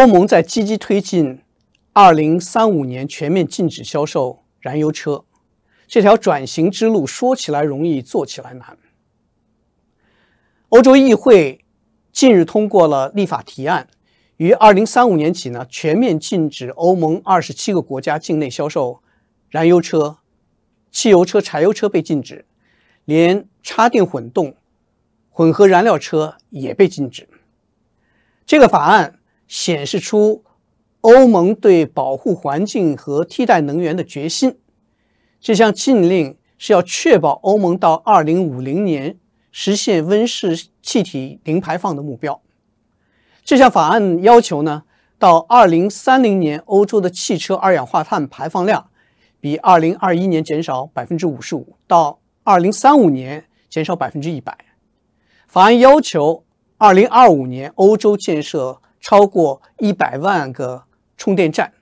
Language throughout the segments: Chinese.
欧盟在积极推进2035年全面禁止销售燃油车这条转型之路，说起来容易，做起来难。欧洲议会近日通过了立法提案，于2035年起呢全面禁止欧盟27个国家境内销售燃油车、汽油车、柴油车被禁止，连插电混动、混合燃料车也被禁止。这个法案。显示出欧盟对保护环境和替代能源的决心。这项禁令是要确保欧盟到2050年实现温室气体零排放的目标。这项法案要求呢，到2030年，欧洲的汽车二氧化碳排放量比2021年减少55%，到2035年减少100%。法案要求2025年欧洲建设。超过一百万个充电站，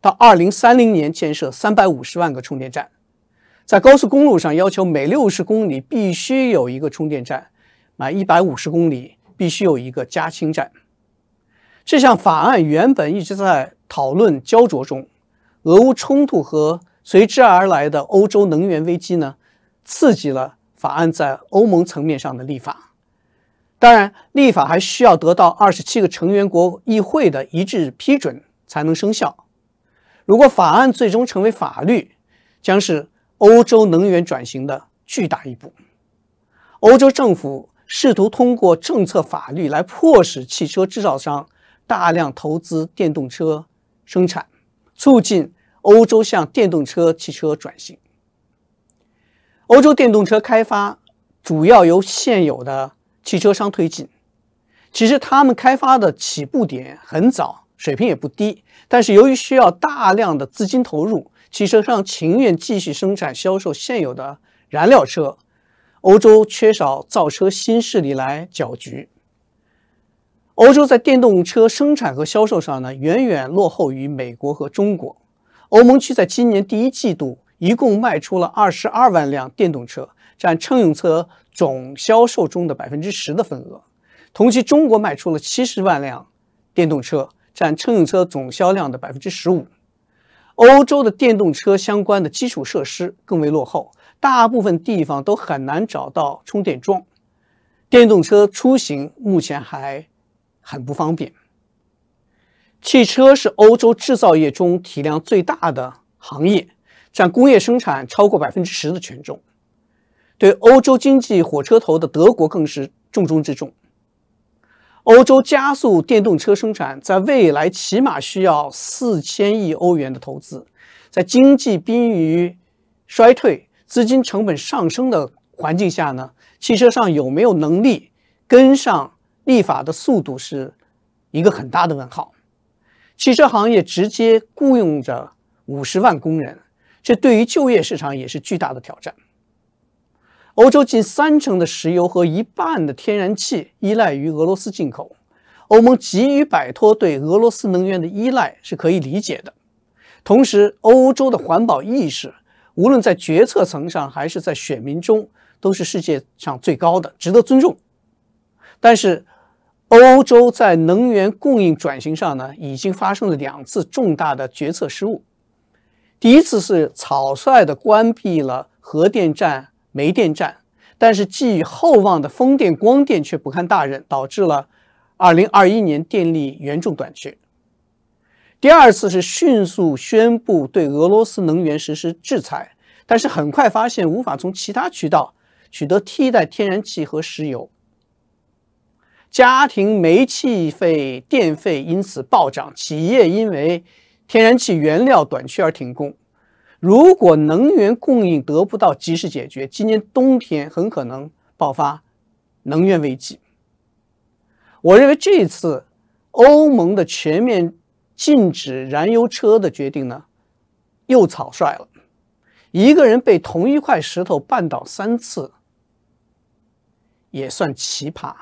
到二零三零年建设三百五十万个充电站，在高速公路上要求每六十公里必须有一个充电站，满一百五十公里必须有一个加氢站。这项法案原本一直在讨论焦灼中，俄乌冲突和随之而来的欧洲能源危机呢，刺激了法案在欧盟层面上的立法。当然，立法还需要得到二十七个成员国议会的一致批准才能生效。如果法案最终成为法律，将是欧洲能源转型的巨大一步。欧洲政府试图通过政策法律来迫使汽车制造商大量投资电动车生产，促进欧洲向电动车汽车转型。欧洲电动车开发主要由现有的。汽车商推进，其实他们开发的起步点很早，水平也不低，但是由于需要大量的资金投入，汽车商情愿继续生产销售现有的燃料车。欧洲缺少造车新势力来搅局。欧洲在电动车生产和销售上呢，远远落后于美国和中国。欧盟区在今年第一季度一共卖出了二十二万辆电动车。占乘用车总销售中的百分之十的份额。同期，中国卖出了七十万辆电动车，占乘用车总销量的百分之十五。欧洲的电动车相关的基础设施更为落后，大部分地方都很难找到充电桩，电动车出行目前还很不方便。汽车是欧洲制造业中体量最大的行业，占工业生产超过百分之十的权重。对欧洲经济火车头的德国更是重中之重。欧洲加速电动车生产，在未来起码需要四千亿欧元的投资。在经济濒于衰退、资金成本上升的环境下呢，汽车上有没有能力跟上立法的速度，是一个很大的问号。汽车行业直接雇佣着五十万工人，这对于就业市场也是巨大的挑战。欧洲近三成的石油和一半的天然气依赖于俄罗斯进口，欧盟急于摆脱对俄罗斯能源的依赖是可以理解的。同时，欧洲的环保意识，无论在决策层上还是在选民中，都是世界上最高的，值得尊重。但是，欧洲在能源供应转型上呢，已经发生了两次重大的决策失误。第一次是草率地关闭了核电站。煤电站，但是寄予厚望的风电、光电却不堪大任，导致了2021年电力严重短缺。第二次是迅速宣布对俄罗斯能源实施制裁，但是很快发现无法从其他渠道取得替代天然气和石油，家庭煤气费、电费因此暴涨，企业因为天然气原料短缺而停工。如果能源供应得不到及时解决，今年冬天很可能爆发能源危机。我认为这次欧盟的全面禁止燃油车的决定呢，又草率了。一个人被同一块石头绊倒三次，也算奇葩。